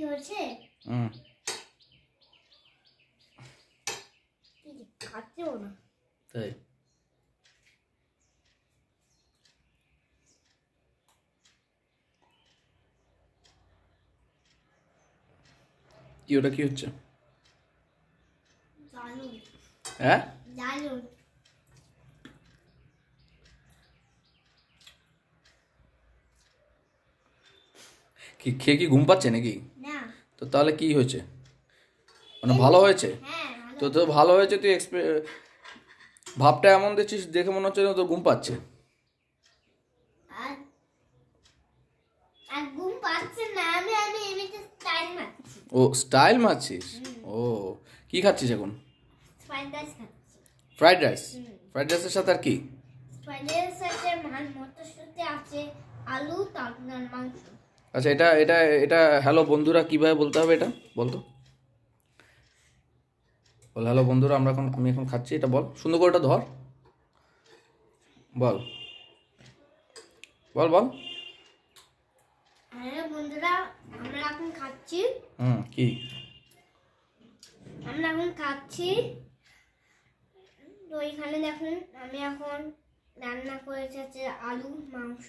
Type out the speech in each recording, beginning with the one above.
কি কি ওটা কি হচ্ছে হ্যাঁ কি খেয়ে কি ঘুম পাচ্ছে নাকি তো তাহলে কি হয়েছে মানে ভালো হয়েছে তো তো ভালো হয়েছে তুই এক্সপে ভাবটা এমন দিচ্ছিস দেখে মনে হচ্ছে তোর ঘুম পাচ্ছে ও স্টাইল মারছিস ও কি খাচ্ছিস এখন ফ্রাইড রাইস ফ্রাইড রাইসের সাথে আর কি ফ্রাইড রাইসের সাথে মটরশুঁটি আছে আলু তারপর মাংস আচ্ছা এটা এটা এটা হ্যালো বন্ধুরা কীভাবে বলতে হবে এটা বলতো বল হ্যালো বন্ধুরা আমরা এখন আমি এখন খাচ্ছি এটা বল সুন্দর করে এটা ধর বল বল বল হ্যাঁ বন্ধুরা আমরা এখন খাচ্ছি হুম আমরা এখন খাচ্ছি তো ওইখানে আমি এখন রান্না আলু মাংস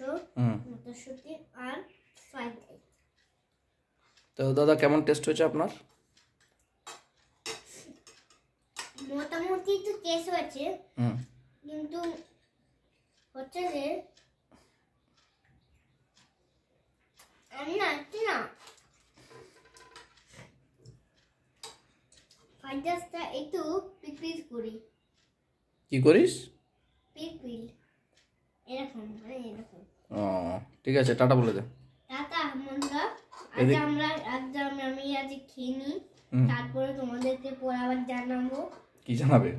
মটরশুঁটি আর তো দাদা কেমন টেস্ট হয়েছে আপনার মোটামুটি তো টেস্ট হয়েছে কিন্তু হচ্ছে যে আমি নাচছি না ফাইটাসটা একটু পিকপিক করি কি করিস পিকপিক এরকম মানে এরকম ও ঠিক আছে টাটা বলে দে আজ আমরা আজ আমি আজ খেয়ে তারপরে তোমাদেরকে পরে আবার জানাবো কি জানাবে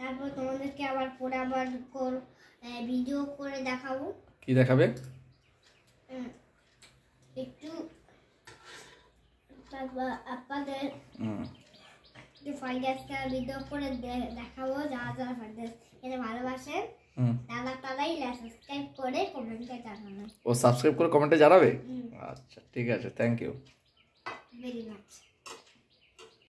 তারপর তোমাদেরকে আবার পরে আবার ভিডিও করে দেখাবো কি দেখাবে একটু আপনাদের ফাইডাসকে ভিডিও করে দেখাবো যা যা ফাইডাস এটা ভালোবাসেন তারা তারাই সাবস্ক্রাইব করে কমেন্টে জানাবে ও সাবস্ক্রাইব করে কমেন্টে জানাবে আচ্ছা ঠিক আছে থ্যাংক ইউ ভেরি মাচ